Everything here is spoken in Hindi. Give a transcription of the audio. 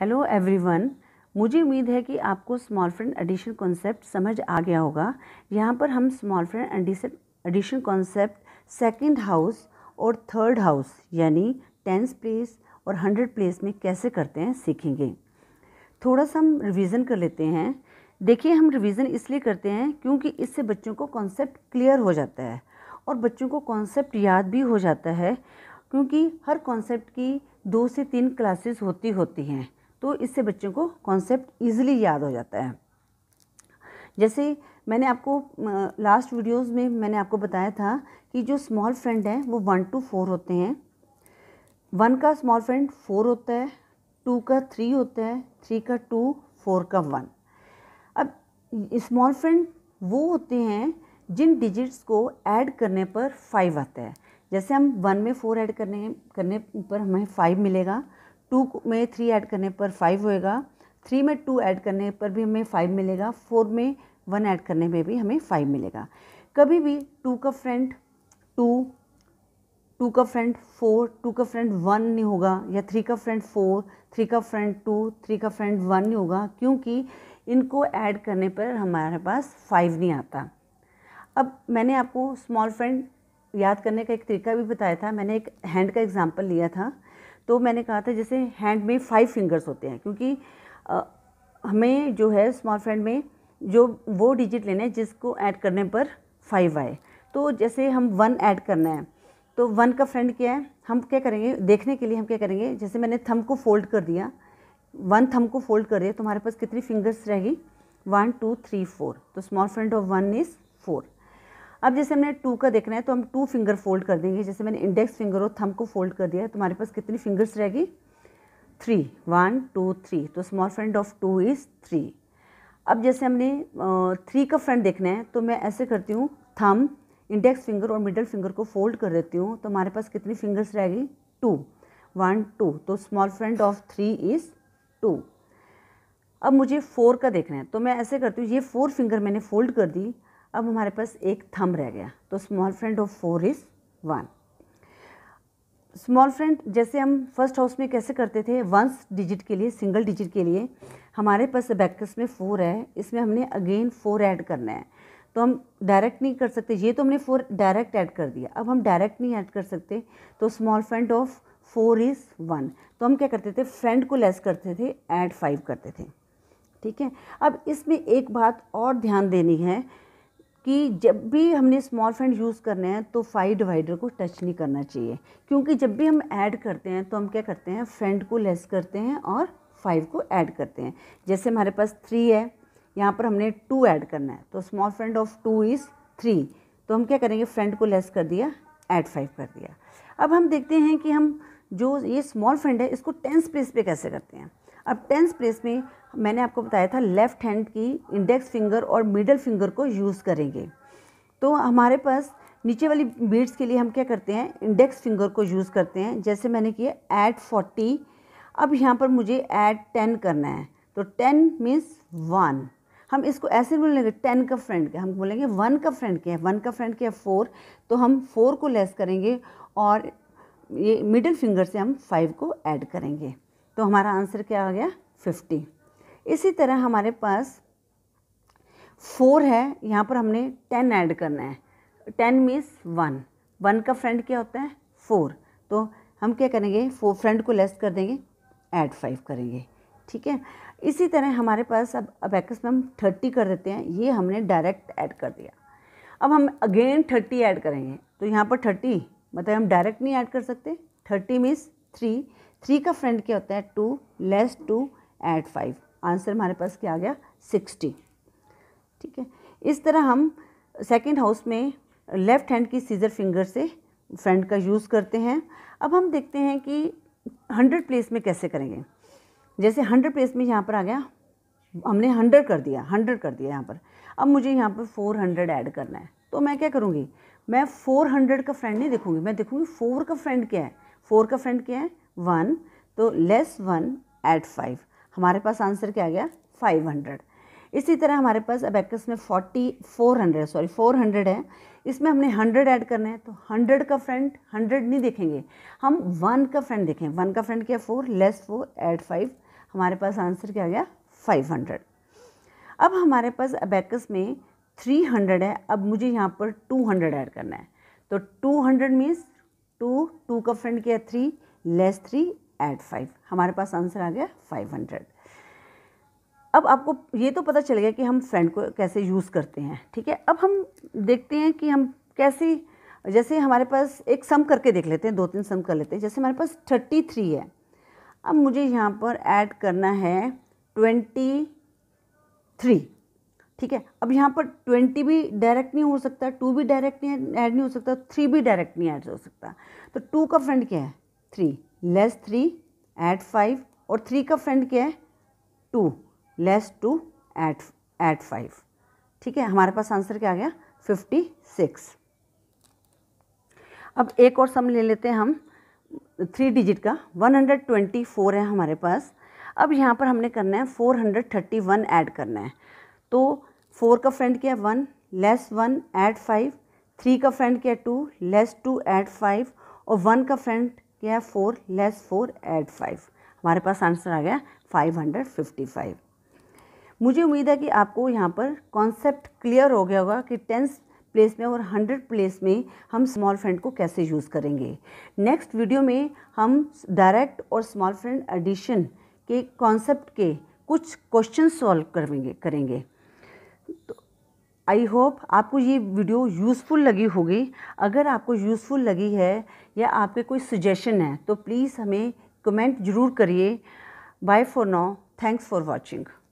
हेलो एवरीवन मुझे उम्मीद है कि आपको स्मॉल फ्रेंड एडिशन कॉन्सेप्ट समझ आ गया होगा यहाँ पर हम small friend addition concept second house और थर्ड हाउस यानी टेंस प्लेस और हंड्रेड प्लेस में कैसे करते हैं सीखेंगे थोड़ा सा हम रिवीजन कर लेते हैं देखिए हम रिवीजन इसलिए करते हैं क्योंकि इससे बच्चों को कॉन्सेप्ट क्लियर हो जाता है और बच्चों को कॉन्सेप्ट याद भी हो जाता है क्योंकि हर कॉन्सेप्ट की दो से तीन क्लासेस होती होती हैं तो इससे बच्चों को कॉन्सेप्ट ईजिली याद हो जाता है जैसे मैंने आपको लास्ट वीडियोस में मैंने आपको बताया था कि जो स्मॉल फ्रेंड हैं वो वन टू फोर होते हैं वन का स्मॉल फ्रेंड फोर होता है टू का थ्री होता है थ्री का टू फोर का वन अब स्मॉल फ्रेंड वो होते हैं जिन डिजिट्स को ऐड करने पर फाइव आता है जैसे हम वन में फ़ोर ऐड करने करने पर हमें फ़ाइव मिलेगा टू में थ्री ऐड करने पर फाइव होएगा थ्री में टू ऐड करने पर भी हमें फाइव मिलेगा फोर में वन ऐड करने में भी हमें फाइव मिलेगा कभी भी टू का फ्रेंड टू टू का फ्रेंड फोर टू का फ्रेंड वन नहीं होगा या थ्री का फ्रेंड फोर थ्री का फ्रेंड टू थ्री का फ्रेंड वन नहीं होगा क्योंकि इनको ऐड करने पर हमारे पास फाइव नहीं आता अब मैंने आपको स्मॉल फ्रेंड याद करने का एक तरीका भी बताया था मैंने एक हैंड का एग्जाम्पल लिया था तो मैंने कहा था जैसे हैंड में फाइव फिंगर्स होते हैं क्योंकि आ, हमें जो है स्मॉल फ्रेंड में जो वो डिजिट लेना है जिसको ऐड करने पर फाइव आए तो जैसे हम वन ऐड करना है तो वन का फ्रेंड क्या है हम क्या करेंगे देखने के लिए हम क्या करेंगे जैसे मैंने थम को फोल्ड कर दिया वन थम को फोल्ड कर दिया तो हमारे पास कितनी फिंगर्स रहेगी वन टू थ्री फोर तो small friend of one is four अब जैसे हमने टू का देखना है तो हम टू फिंगर फोल्ड कर देंगे जैसे मैंने इंडेक्स फिंगर और थम को फोल्ड कर दिया है तुम्हारे पास कितनी फिंगर्स रहेगी थ्री वन टू थ्री तो small friend of two is three अब जैसे हमने थ्री का फ्रेंड देखना है तो मैं ऐसे करती हूँ थम इंडेक्स फिंगर और मिडल फिंगर को फोल्ड कर देती हूँ तो हमारे पास कितनी फिंगर्स रहेगी टू वन टू तो small friend of three is two अब मुझे फोर का देखना है तो मैं ऐसे करती हूँ ये फोर फिंगर मैंने फोल्ड कर दी अब हमारे पास एक थम रह गया तो small friend of four is one small friend जैसे हम फर्स्ट हाउस में कैसे करते थे वंस डिजिट के लिए सिंगल डिजिट के लिए हमारे पास बैकस में फ़ोर है इसमें हमने अगेन फ़ोर ऐड करना है तो हम डायरेक्ट नहीं कर सकते ये तो हमने फोर डायरेक्ट ऐड कर दिया अब हम डायरेक्ट नहीं ऐड कर सकते तो small friend of four is one तो हम क्या करते थे फ्रेंड को लेस करते थे ऐड फाइव करते थे ठीक है अब इसमें एक बात और ध्यान देनी है कि जब भी हमने स्मॉल फ्रेंड यूज़ करने हैं तो फाइव डिवाइडर को टच नहीं करना चाहिए क्योंकि जब भी हम ऐड करते हैं तो हम क्या करते हैं फ्रेंड को लेस करते हैं और फाइव को ऐड करते हैं जैसे हमारे पास थ्री है यहाँ पर हमने टू ऐड करना है तो small friend of two is three तो हम क्या करेंगे फ्रेंड को लेस कर दिया ऐड फाइव कर दिया अब हम देखते हैं कि हम जो ये स्मॉल फ्रेंड है इसको टेंस प्लेस पे कैसे करते हैं अब टेंस प्लेस में मैंने आपको बताया था लेफ़्ट हैंड की इंडेक्स फिंगर और मिडल फिंगर को यूज़ करेंगे तो हमारे पास नीचे वाली बीट्स के लिए हम क्या करते हैं इंडेक्स फिंगर को यूज़ करते हैं जैसे मैंने किया ऐड फोर्टी अब यहाँ पर मुझे ऐड टेन करना है तो टेन मीन्स वन हम इसको ऐसे बोलेंगे टेन का फ्रेंड के हम बोलेंगे वन का फ्रेंड के है वन का फ्रेंड क्या है फोर तो हम फोर को लेस करेंगे और ये मिडिल फिंगर से हम फाइव को ऐड करेंगे तो हमारा आंसर क्या आ गया फिफ्टी इसी तरह हमारे पास फोर है यहाँ पर हमने टेन ऐड करना है टेन मीन्स वन वन का फ्रेंड क्या होता है फोर तो हम क्या करेंगे फोर फ्रेंड को लेस कर देंगे ऐड फाइव करेंगे ठीक है इसी तरह हमारे पास अब एक्स में हम थर्टी कर देते हैं ये हमने डायरेक्ट ऐड कर दिया अब हम अगेन थर्टी ऐड करेंगे तो यहाँ पर थर्टी मतलब हम डायरेक्ट नहीं ऐड कर सकते थर्टी मीन्स थ्री थ्री का फ्रेंड क्या होता है two less two add five answer हमारे पास क्या आ गया सिक्सटी ठीक है इस तरह हम सेकेंड हाउस में लेफ्ट हैंड की सीजर फिंगर से फ्रेंड का यूज़ करते हैं अब हम देखते हैं कि हंड्रेड प्लेस में कैसे करेंगे जैसे हंड्रेड प्लेस में यहाँ पर आ गया हमने हंड्रेड कर दिया हंड्रेड कर दिया यहाँ पर अब मुझे यहाँ पर फोर हंड्रेड ऐड करना है तो मैं क्या करूँगी मैं फोर हंड्रेड का फ्रेंड नहीं देखूँगी मैं देखूँगी फोर का फ्रेंड क्या है फोर का फ्रेंड क्या है वन तो लेस वन एट फाइव हमारे पास आंसर क्या आ गया फाइव हंड्रेड इसी तरह हमारे पास एक्स में forty four hundred sorry four hundred है इसमें हमने हंड्रेड ऐड करना है तो हंड्रेड का फ्रेंड हंड्रेड नहीं देखेंगे हम वन का फ्रेंड देखें वन का फ्रेंड क्या four less four add five हमारे पास आंसर क्या आ गया फाइव हंड्रेड अब हमारे पास अबेकस में थ्री हंड्रेड है अब मुझे यहाँ पर टू हंड्रेड ऐड करना है तो two hundred means two two का फ्रेंड किया three less three add five हमारे पास आंसर आ गया फाइव हंड्रेड अब आपको ये तो पता चल गया कि हम फ्रेंड को कैसे यूज़ करते हैं ठीक है अब हम देखते हैं कि हम कैसे जैसे हमारे पास एक सम करके देख लेते हैं दो तीन सम कर लेते हैं जैसे हमारे पास थर्टी थ्री है अब मुझे यहाँ पर ऐड करना है ट्वेंटी थ्री ठीक है अब यहाँ पर ट्वेंटी भी डायरेक्ट नहीं हो सकता टू भी डायरेक्ट नहीं ऐड नहीं हो सकता थ्री भी डायरेक्ट नहीं ऐड हो सकता तो टू का फ्रेंड क्या है three less three add five और थ्री का फ्रेंड क्या है two less two add add five ठीक है हमारे पास आंसर क्या आ गया फिफ्टी सिक्स अब एक और सम ले लेते हैं हम थ्री डिजिट का वन हंड्रेड ट्वेंटी फोर है हमारे पास अब यहाँ पर हमने करना है four hundred thirty one add करना है तो फोर का फ्रेंड क्या है one less one add five three का फ्रेंड क्या है two less two add five और वन का फ्रेंड क्या है four less four add five हमारे पास आंसर आ गया फाइव हंड्रेड फिफ्टी फाइव मुझे उम्मीद है कि आपको यहाँ पर कॉन्सेप्ट क्लियर हो गया होगा कि टेंस प्लेस में और हंड्रेड प्लेस में हम स्मॉल फ्रेंड को कैसे यूज़ करेंगे नेक्स्ट वीडियो में हम डायरेक्ट और स्मॉल फ्रेंड एडिशन के कॉन्सेप्ट के कुछ क्वेश्चन सॉल्व करेंगे करेंगे आई होप आपको ये वीडियो यूज़फुल लगी होगी अगर आपको यूज़फुल लगी है या आपके कोई सजेशन है तो प्लीज़ हमें कमेंट ज़रूर करिए bye for now thanks for watching